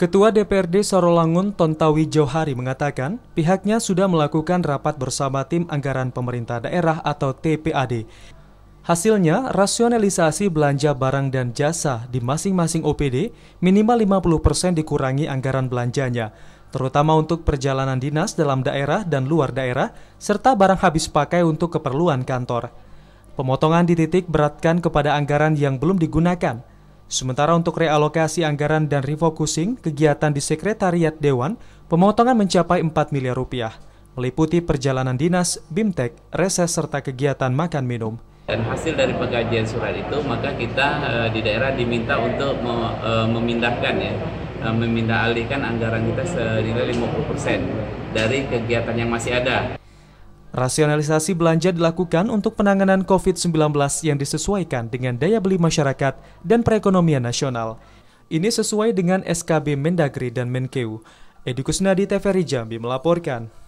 Ketua DPRD Sorolangun Tontawi Johari mengatakan pihaknya sudah melakukan rapat bersama tim anggaran pemerintah daerah atau TPAD. Hasilnya, rasionalisasi belanja barang dan jasa di masing-masing OPD minimal 50% dikurangi anggaran belanjanya, terutama untuk perjalanan dinas dalam daerah dan luar daerah, serta barang habis pakai untuk keperluan kantor. Pemotongan dititik beratkan kepada anggaran yang belum digunakan – Sementara untuk realokasi anggaran dan refocusing kegiatan di Sekretariat Dewan, pemotongan mencapai 4 miliar rupiah, meliputi perjalanan dinas, BIMTEK, reses serta kegiatan makan minum. Dan hasil dari pengajian surat itu, maka kita e, di daerah diminta untuk me, e, memindahkan ya, e, memindah alihkan anggaran kita senilai 50% dari kegiatan yang masih ada. Rasionalisasi belanja dilakukan untuk penanganan COVID-19 yang disesuaikan dengan daya beli masyarakat dan perekonomian nasional. Ini sesuai dengan SKB Mendagri dan Menkeu. Edi Kusnadi TVRI Jambi melaporkan.